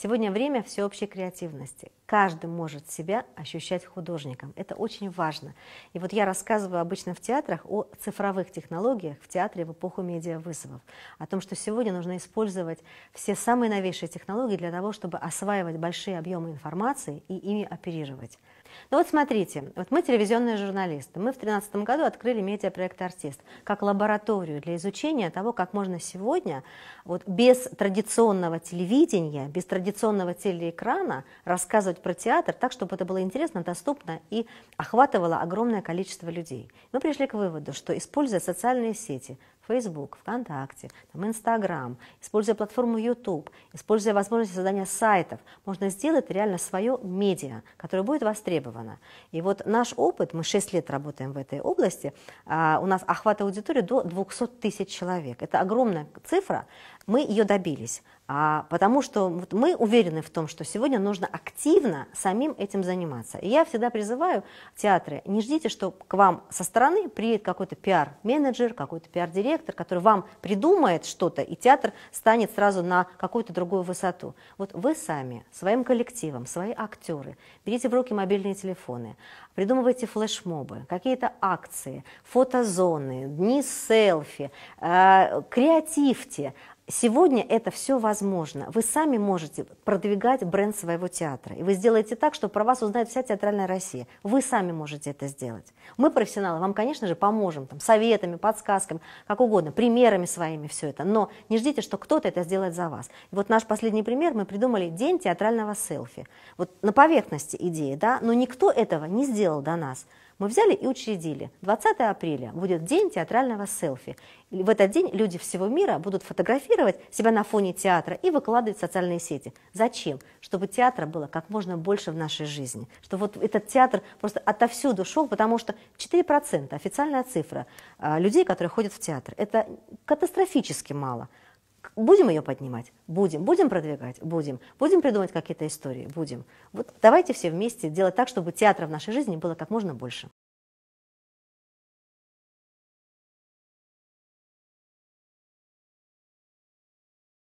Сегодня время всеобщей креативности. Каждый может себя ощущать художником. Это очень важно. И вот я рассказываю обычно в театрах о цифровых технологиях в театре в эпоху медиавызовов. О том, что сегодня нужно использовать все самые новейшие технологии для того, чтобы осваивать большие объемы информации и ими оперировать. Ну вот смотрите, вот мы телевизионные журналисты. Мы в 2013 году открыли медиапроект «Артист» как лабораторию для изучения того, как можно сегодня вот без традиционного телевидения, без традиционного телеэкрана рассказывать про театр так, чтобы это было интересно, доступно и охватывало огромное количество людей. Мы пришли к выводу, что используя социальные сети, Facebook, ВКонтакте, там, Instagram, используя платформу YouTube, используя возможности создания сайтов, можно сделать реально свое медиа, которое будет востребовано. И вот наш опыт, мы 6 лет работаем в этой области, а, у нас охват аудитории до 200 тысяч человек. Это огромная цифра, мы ее добились. А, потому что вот мы уверены в том, что сегодня нужно активно самим этим заниматься. И я всегда призываю театры, не ждите, что к вам со стороны приедет какой-то пиар-менеджер, какой-то пиар-директор, который вам придумает что-то, и театр станет сразу на какую-то другую высоту. Вот вы сами, своим коллективом, свои актеры, берите в руки мобильные телефоны, придумывайте флешмобы, какие-то акции, фотозоны, дни селфи, э, креативьте, Сегодня это все возможно. Вы сами можете продвигать бренд своего театра. И вы сделаете так, что про вас узнает вся театральная Россия. Вы сами можете это сделать. Мы, профессионалы, вам, конечно же, поможем там, советами, подсказками, как угодно, примерами своими все это. Но не ждите, что кто-то это сделает за вас. И вот наш последний пример мы придумали день театрального селфи. Вот на поверхности идеи, да, но никто этого не сделал до нас. Мы взяли и учредили. 20 апреля будет день театрального селфи. И в этот день люди всего мира будут фотографировать себя на фоне театра и выкладывать в социальные сети. Зачем? Чтобы театра было как можно больше в нашей жизни. Чтобы вот этот театр просто отовсюду шел, потому что 4% официальная цифра а, людей, которые ходят в театр, это катастрофически мало. Будем ее поднимать? Будем. Будем продвигать? Будем. Будем придумывать какие-то истории? Будем. Вот давайте все вместе делать так, чтобы театра в нашей жизни было как можно больше.